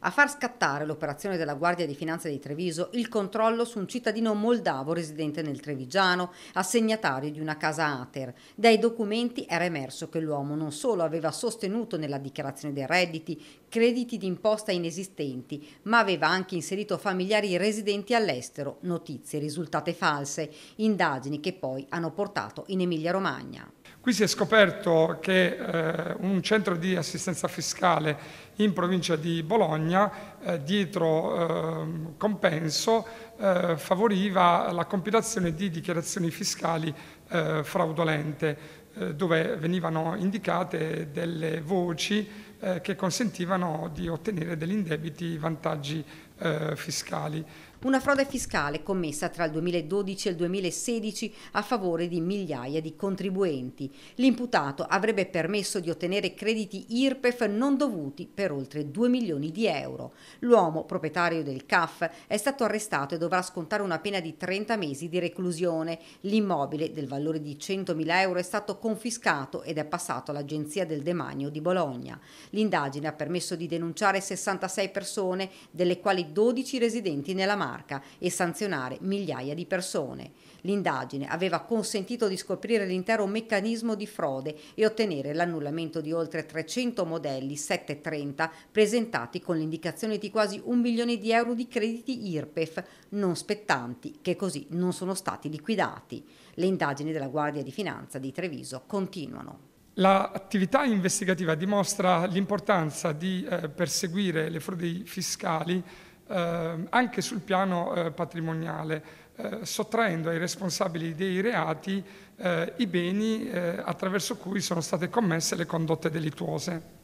a far scattare l'operazione della Guardia di Finanza di Treviso il controllo su un cittadino moldavo residente nel Trevigiano, assegnatario di una casa Ater. Dai documenti era emerso che l'uomo non solo aveva sostenuto nella dichiarazione dei redditi crediti d'imposta inesistenti, ma aveva anche inserito familiari residenti all'estero, notizie risultate false, indagini che poi hanno portato in Emilia-Romagna. Qui si è scoperto che eh, un centro di assistenza fiscale in provincia di Bologna, eh, dietro eh, compenso, eh, favoriva la compilazione di dichiarazioni fiscali eh, fraudolente, eh, dove venivano indicate delle voci eh, che consentivano di ottenere degli indebiti vantaggi eh, fiscali. Una frode fiscale commessa tra il 2012 e il 2016 a favore di migliaia di contribuenti. L'imputato avrebbe permesso di ottenere crediti IRPEF non dovuti per oltre 2 milioni di euro. L'uomo, proprietario del CAF, è stato arrestato e dovrà scontare una pena di 30 mesi di reclusione. L'immobile, del valore di 100 mila euro, è stato confiscato ed è passato all'Agenzia del Demanio di Bologna. L'indagine ha permesso di denunciare 66 persone, delle quali 12 residenti nella Marca e sanzionare migliaia di persone. L'indagine aveva consentito di scoprire l'intero meccanismo di frode e ottenere l'annullamento di oltre 300 modelli 730 presentati con l'indicazione di quasi un milione di euro di crediti IRPEF non spettanti che così non sono stati liquidati. Le indagini della Guardia di Finanza di Treviso continuano. L'attività investigativa dimostra l'importanza di eh, perseguire le frodi fiscali eh, anche sul piano eh, patrimoniale, eh, sottraendo ai responsabili dei reati eh, i beni eh, attraverso cui sono state commesse le condotte delittuose.